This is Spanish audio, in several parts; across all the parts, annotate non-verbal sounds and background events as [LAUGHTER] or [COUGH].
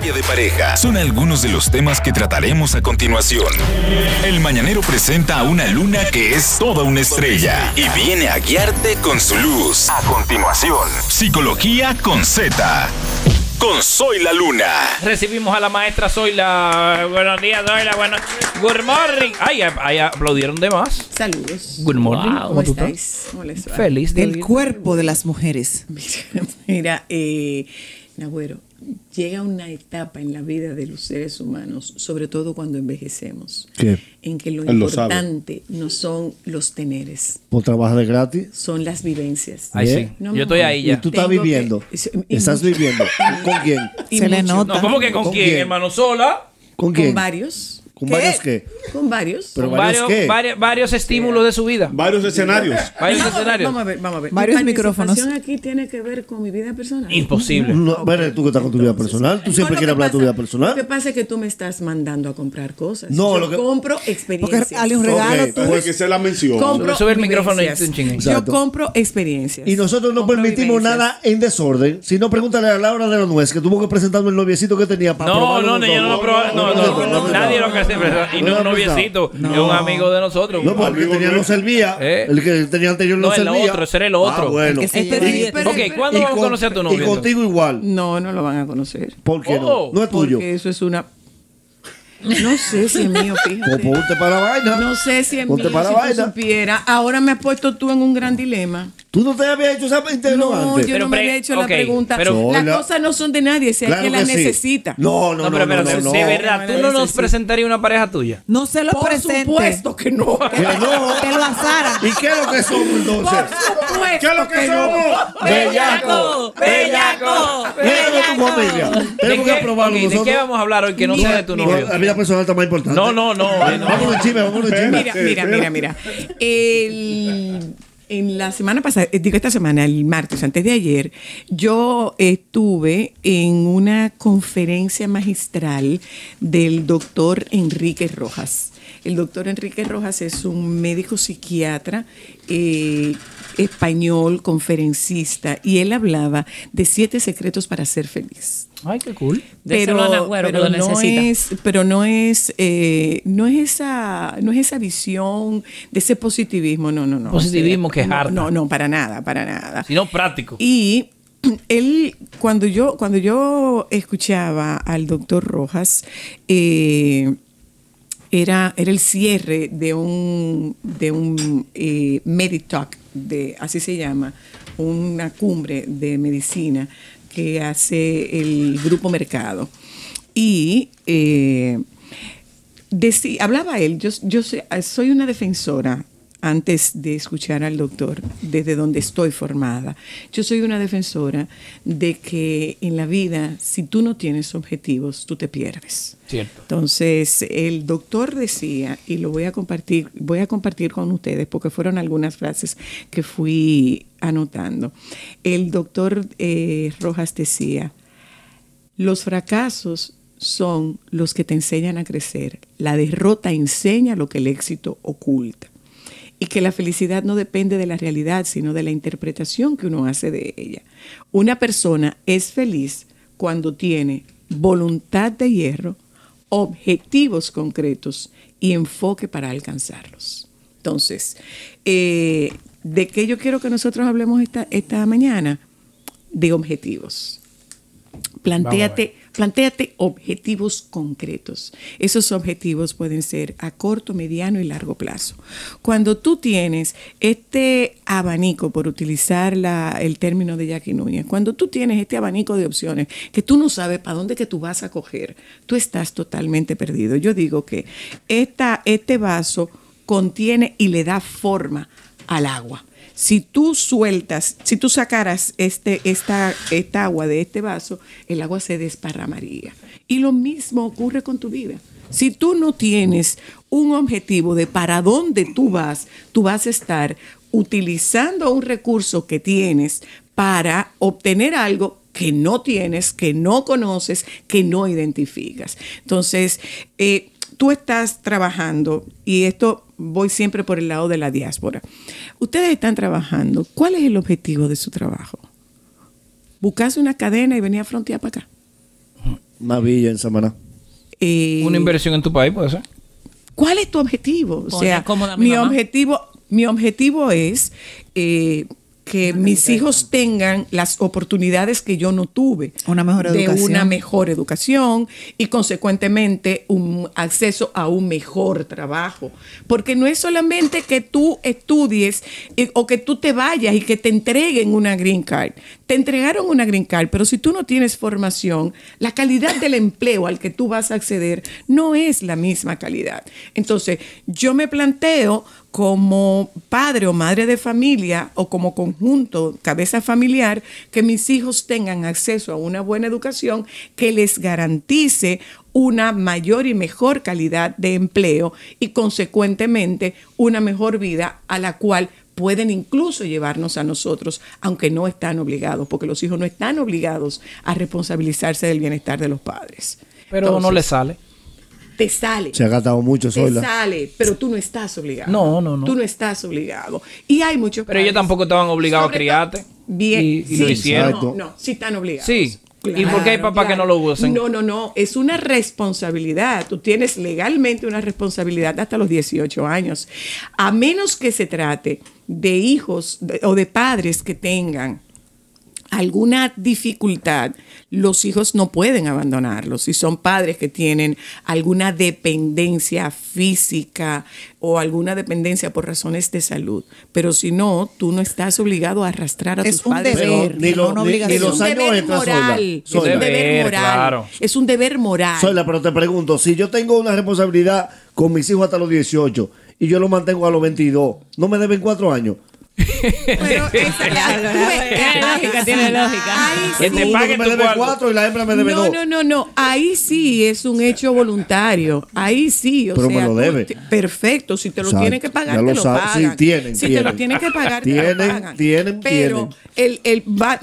de pareja son algunos de los temas que trataremos a continuación. El mañanero presenta a una luna que es toda una estrella y viene a guiarte con su luz. A continuación, psicología con Z. Con Soy la Luna. Recibimos a la maestra Soy la. Buenos días, Soy la. Buenos Good morning. Ay, aplaudieron de más. Saludos. Good morning. ¿Cómo, estáis? les Feliz. Del cuerpo de las mujeres. Mira, [LAUGHS] mira eh, llega una etapa en la vida de los seres humanos, sobre todo cuando envejecemos, en que lo importante no son los teneres. ¿Por trabajar de gratis? Son las vivencias. Ahí sí. Yo estoy ahí ya. Y tú estás viviendo. estás viviendo. ¿Con quién? Se le nota. ¿Cómo que con, quién, quién, hermano? ¿Sola? ¿Con quién? Con varios. ¿Con varios qué? Con varios. ¿Con varios, qué? varios, estímulos de su vida. Varios escenarios. [LAUGHS] Varios escenarios. vamos a ver, vamos a ver. Varios micrófonos. aquí tiene que ver con mi vida personal? Imposible. No, bueno, tú que estás con tu vida personal. Tú siempre quieres hablar de tu vida personal. Lo que pasa es que tú me estás mandando a comprar cosas. No, yo lo que. Compro experiencias. Porque hay un regalo. Okay, tú, se la mencionó. Compro Sube el micrófono y Yo compro experiencias. Y nosotros no permitimos nada en desorden. Si no, pregúntale a Laura de la Nuez que tuvo que presentarme el noviecito que tenía para No, no, yo no No, no, nadie lo que [LAUGHS] y no un noviecito, es un amigo de nosotros. No, porque el que tenía no servía. ¿Eh? El que tenía anterior no, servía. No, el otro, ese era el ah, otro. bueno. Ok, ¿cuándo vamos a conocer a tu novio? Y contigo igual. No, no lo van a conocer. ¿Por qué no? Oh. No es tuyo. Porque eso es una no sé si es mío, pues fíjate. Pues ponte para la vaina. No sé si es mío, para si tú Ahora me has puesto tú en un gran dilema. ¿Tú no te habías hecho esa pregunta? No, yo no me había hecho la pregunta. Las cosas no son de nadie, si claro que las necesita. No, no, no. pero, de verdad, ¿tú no nos presentarías una pareja tuya? No se lo Por Por supuesto que no. Que, no. Que lo ¿Y qué es lo que somos entonces? ¿Qué es lo que, somos? Bellaco. Bellaco. Bellaco. Bellaco. Bellaco. Tenemos que aprobarlo ¿De qué vamos a hablar hoy que no sea de tu novio? personal tan más importante. No, no, no. Vámonos chisme, vámonos chime. Mira, mira, mira, mira. El en la semana pasada, eh, digo esta semana, el martes, antes de ayer, yo estuve en una conferencia magistral del doctor Enrique Rojas. El doctor Enrique Rojas es un médico psiquiatra eh, español, conferencista, y él hablaba de siete secretos para ser feliz. Ay, qué cool. Pero, no es, eh, no es, esa, no es esa visión de ese positivismo, no, no, no. Positivismo que es no, No, no, para nada, para nada. Sino práctico. Y [CLEARS THROAT] él, cuando yo, cuando yo escuchaba al doctor Rojas, eh, era, el cierre de un, de un eh, de, así se llama, una cumbre de medicina que hace el Grupo Mercado. Y eh, hablaba él, yo, yo soy una defensora antes de escuchar al doctor, desde donde estoy formada. Yo soy una defensora de que en la vida, si tú no tienes objetivos, tú te pierdes. Entonces, el doctor decía, y lo voy a compartir, voy a compartir con ustedes, porque fueron algunas frases que fui anotando. El doctor eh, Rojas decía, los fracasos son los que te enseñan a crecer. La derrota enseña lo que el éxito oculta y que la felicidad no depende de la realidad, sino de la interpretación que uno hace de ella. Una persona es feliz cuando tiene voluntad de hierro, objetivos concretos y enfoque para alcanzarlos. Entonces, eh, ¿de qué yo quiero que nosotros hablemos esta, esta mañana? De objetivos. Plantéate Plantéate objetivos concretos. Esos objetivos pueden ser a corto, mediano y largo plazo. Cuando tú tienes este abanico, por utilizar el término de Jackie Núñez, cuando tú tienes este abanico de opciones que tú no sabes para dónde que tú vas a coger, tú estás totalmente perdido. Yo digo que esta, este vaso contiene y le da forma al agua si tú sueltas, si tú sacaras este, esta, esta agua de este vaso, el agua se desparramaría. Y lo mismo ocurre con tu vida. Si tú no tienes un objetivo de para dónde tú vas, tú vas a estar utilizando un recurso que tienes para obtener algo que no tienes, que no conoces, que no identificas. Entonces, eh, tú estás trabajando, y esto voy siempre por el lado de la diáspora, ustedes están trabajando, ¿cuál es el objetivo de su trabajo? ¿Buscarse una cadena y venía a frontear para acá. villa en Samaná. Eh, una inversión en tu país puede ser. ¿Cuál es tu objetivo? O sea, mi, mi objetivo, mi objetivo es eh, que mis hijos tengan las oportunidades que yo no tuve. Una mejor educación. De una mejor educación y consecuentemente un acceso a un mejor trabajo. Porque no es solamente que tú estudies eh, o que tú te vayas y que te entreguen una green card. Te entregaron una green card, pero si tú no tienes formación, la calidad del empleo al que tú vas a acceder no es la misma calidad. Entonces, yo me planteo como padre o madre de familia o como conjunto, cabeza familiar, que mis hijos tengan acceso a una buena educación que les garantice una mayor y mejor calidad de empleo y consecuentemente una mejor vida a la cual pueden incluso llevarnos a nosotros, aunque no están obligados, porque los hijos no están obligados a responsabilizarse del bienestar de los padres. Pero no le sale te sale. Se ha gastado mucho sola. Te sale, pero tú no estás obligado. No, no, no. Tú no estás obligado. Y hay muchos Pero ellos tampoco estaban obligados a criarte. Bien. Y, lo hicieron. No, no, sí están obligados. Sí. ¿Y por qué hay papás que no lo usan? No, no, no. Es una responsabilidad. Tú tienes legalmente una responsabilidad hasta los 18 años. A menos que se trate de hijos o de padres que tengan alguna dificultad, los hijos no pueden abandonarlos. Si son padres que tienen alguna dependencia física o alguna dependencia por razones de salud, pero si no, tú no estás obligado a arrastrar a tus padres. Deber, no es un deber moral. es un deber, moral. Es un deber moral. pero te pregunto, si yo tengo una responsabilidad con mis hijos hasta los 18 y yo los mantengo a los 22, ¿no me deben cuatro años? pero [LAUGHS] esa es lógica, tiene lógica. Que te pague me debe cuatro y la hembra me debe No, no, no, no. Ahí sí es un hecho voluntario. Ahí sí. O Pero me lo debe. Perfecto. Si te lo tienen que pagar, Ya te lo sabe. pagan. Sí, tienen, Si te lo tienen. que pagar, te lo Tienen, pagan. Pero El, el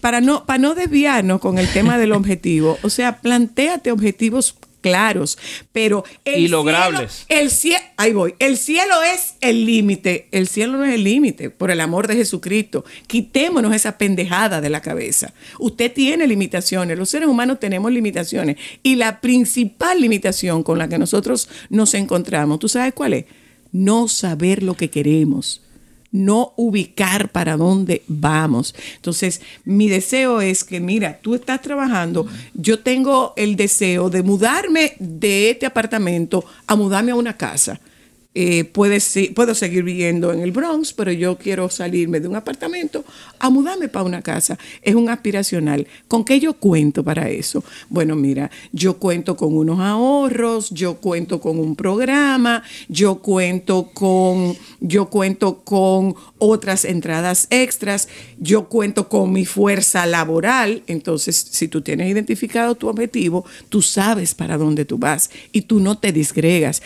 para, no, para no desviarnos con el tema del objetivo, o sea, planteate objetivos claros, pero el logrables. el cielo, ahí voy. El cielo es el límite. El cielo no es el límite. Por el amor de Jesucristo, quitémonos esa pendejada de la cabeza. Usted tiene limitaciones. Los seres humanos tenemos limitaciones y la principal limitación con la que nosotros nos encontramos, ¿tú sabes cuál es? No saber lo que queremos no ubicar para dónde vamos. Entonces, mi deseo es que, mira, tú estás trabajando, yo tengo el deseo de mudarme de este apartamento a mudarme a una casa. Eh, puedo seguir viviendo en el Bronx, pero yo quiero salirme de un apartamento a mudarme para una casa. Es un aspiracional. ¿Con qué yo cuento para eso? Bueno, mira, yo cuento con unos ahorros, yo cuento con un programa, yo cuento con, yo cuento con otras entradas extras, yo cuento con mi fuerza laboral. Entonces, si tú tienes identificado tu objetivo, tú sabes para dónde tú vas y tú no te disgregas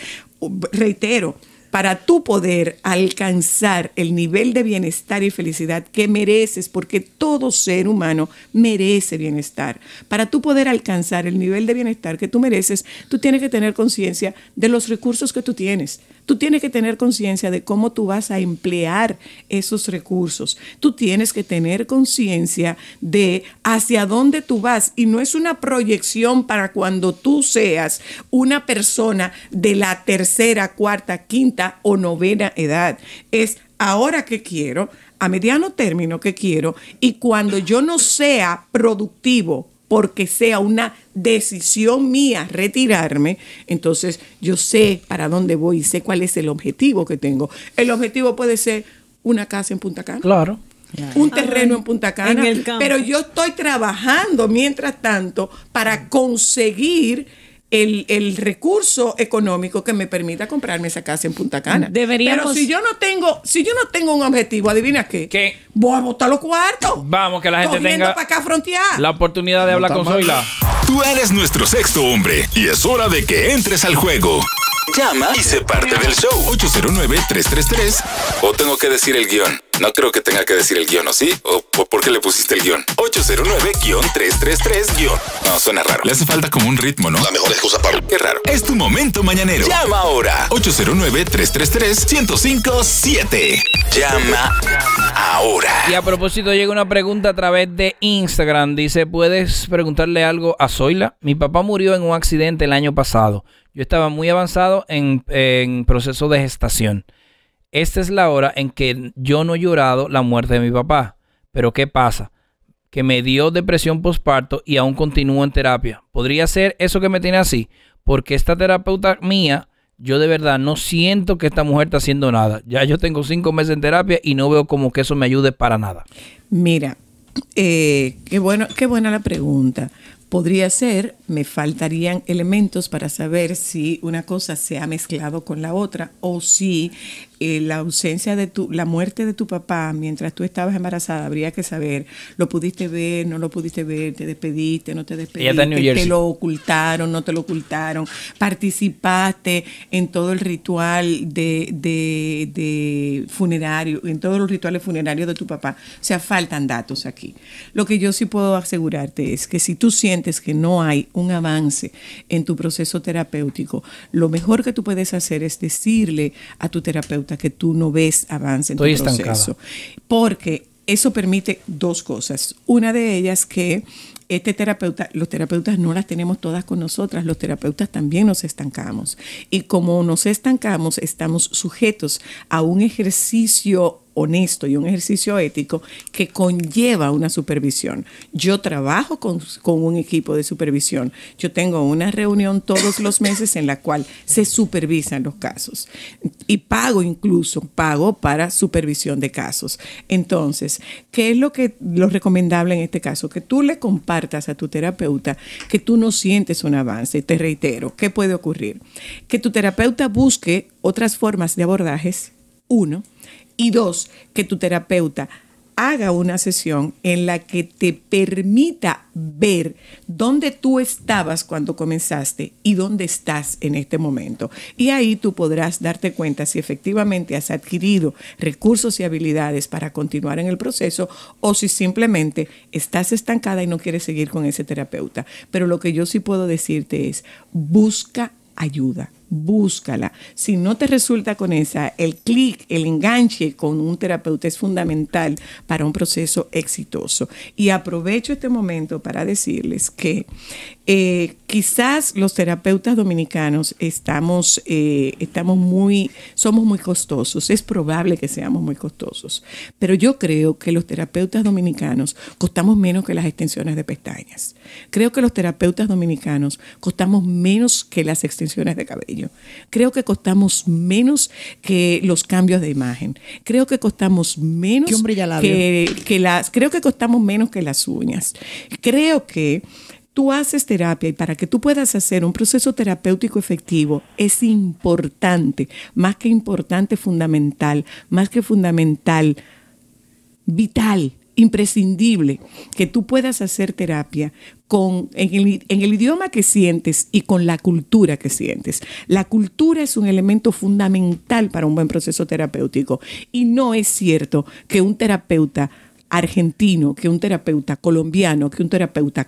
reitero, para tu poder alcanzar el nivel de bienestar y felicidad que mereces, porque todo ser humano merece bienestar. Para tu poder alcanzar el nivel de bienestar que tú mereces, tú tienes que tener conciencia de los recursos que tú tienes, Tú tienes que tener conciencia de cómo tú vas a emplear esos recursos. Tú tienes que tener conciencia de hacia dónde tú vas. Y no es una proyección para cuando tú seas una persona de la tercera, cuarta, quinta o novena edad. Es ahora que quiero, a mediano término que quiero, y cuando yo no sea productivo porque sea una decisión mía retirarme, entonces yo sé para dónde voy y sé cuál es el objetivo que tengo. El objetivo puede ser una casa en Punta Cana. Claro. un terreno en Punta Cana, pero yo estoy trabajando mientras tanto para conseguir el, recurso económico que me permita comprarme esa casa en Punta Cana. Deberíamos... Pero si yo no tengo, si yo no tengo un objetivo, adivina qué. ¿Qué? Voy a botar los cuartos. Vamos, que la gente tenga para acá frontear. la oportunidad de hablar con Zoila. Tú eres nuestro sexto hombre y es hora de que entres al juego. Llama y sé parte del show. 809-333. O tengo que decir el guión. No creo que tenga que decir el guión, ¿o sí? ¿O, por qué le pusiste el guión? 809-333 guión. No, suena raro. Le hace falta como un ritmo, ¿no? La mejor excusa para... Qué raro. Es tu momento mañanero. Llama ahora. 809-333-1057. Llama ahora. Y a propósito, llega una pregunta a través de Instagram. Dice, ¿puedes preguntarle algo a Zoila? Mi papá murió en un accidente el año pasado. Yo estaba muy avanzado en, proceso de gestación. Esta es la hora en que yo no he llorado la muerte de mi papá. Pero ¿qué pasa? Que me dio depresión postparto y aún continúo en terapia. ¿Podría ser eso que me tiene así? Porque esta terapeuta mía, yo de verdad no siento que esta mujer está haciendo nada. Ya yo tengo cinco meses en terapia y no veo como que eso me ayude para nada. Mira, eh, qué, bueno, qué buena la pregunta podría ser, me faltarían elementos para saber si una cosa se ha mezclado con la otra o si eh, la ausencia de tu, la muerte de tu papá mientras tú estabas embarazada, habría que saber, lo pudiste ver, no lo pudiste ver, te despediste, no te despediste, te lo ocultaron, no te lo ocultaron, participaste en todo el ritual de, de funerario, en todos los rituales funerarios de tu papá. O sea, faltan datos aquí. Lo que yo sí puedo asegurarte es que si tú sientes que no hay un avance en tu proceso terapéutico, lo mejor que tú puedes hacer es decirle a tu terapeuta, que tú no ves avance en tu proceso. Porque eso permite dos cosas. Una de ellas que este terapeuta, los terapeutas no las tenemos todas con nosotras, los terapeutas también nos estancamos. Y como nos estancamos, estamos sujetos a un ejercicio honesto y un ejercicio ético que conlleva una supervisión. Yo trabajo con, con, un equipo de supervisión. Yo tengo una reunión todos los meses en la cual se supervisan los casos y pago incluso, pago para supervisión de casos. Entonces, ¿qué es lo que lo recomendable en este caso? Que tú le compartas a tu terapeuta que tú no sientes un avance, te reitero, ¿qué puede ocurrir? Que tu terapeuta busque otras formas de abordajes, uno, y dos, que tu terapeuta haga una sesión en la que te permita ver dónde tú estabas cuando comenzaste y dónde estás en este momento. Y ahí tú podrás darte cuenta si efectivamente has adquirido recursos y habilidades para continuar en el proceso o si simplemente estás estancada y no quieres seguir con ese terapeuta. Pero lo que yo sí puedo decirte es, busca ayuda búscala. Si no te resulta con esa, el clic, el enganche con un terapeuta es fundamental para un proceso exitoso. Y aprovecho este momento para decirles que eh, quizás los terapeutas dominicanos estamos, eh, estamos muy, somos muy costosos, es probable que seamos muy costosos, pero yo creo que los terapeutas dominicanos costamos menos que las extensiones de pestañas. Creo que los terapeutas dominicanos costamos menos que las extensiones de cabello. Creo que costamos menos que los cambios de imagen. Creo que costamos menos que, las, creo que costamos menos que las uñas. Creo que tú haces terapia y para que tú puedas hacer un proceso terapéutico efectivo es importante, más que importante, fundamental, más que fundamental, vital, imprescindible que tú puedas hacer terapia con, en el idioma que sientes y con la cultura que sientes. La cultura es un elemento fundamental para un buen proceso terapéutico y no es cierto que un terapeuta argentino, que un terapeuta colombiano, que un terapeuta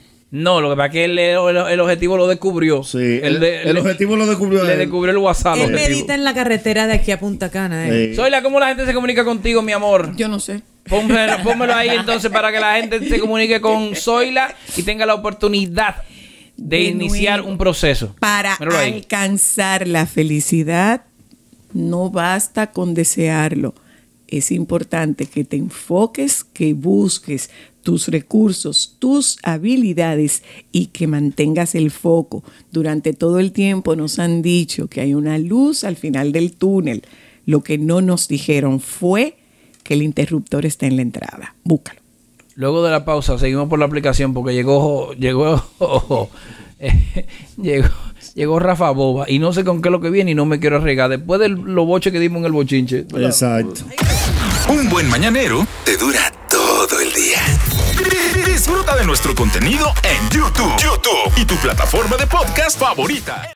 No, lo que pasa es que el, el, objetivo lo descubrió. Sí, el, objetivo lo descubrió. Le descubrió el WhatsApp. Él medita en la carretera de aquí a Punta Cana. Eh. ¿cómo la gente se comunica contigo, mi amor? Yo no sé. Pónmelo, [LAUGHS] ahí entonces para que la gente se comunique con Soyla y tenga la oportunidad de, iniciar un proceso. Para alcanzar la felicidad no basta con desearlo. Es importante que te enfoques, que busques, tus recursos, tus habilidades y que mantengas el foco. Durante todo el tiempo nos han dicho que hay una luz al final del túnel. Lo que no nos dijeron fue que el interruptor está en la entrada. Búscalo. Luego de la pausa, seguimos por la aplicación porque llegó, llegó, [LAUGHS] eh, llegó, llegó Rafa Boba y no sé con qué es lo que viene y no me quiero arriesgar. Después de lo boche que dimos en el bochinche. Exacto. Un buen mañanero te dura nuestro contenido en YouTube. YouTube y tu plataforma de podcast favorita.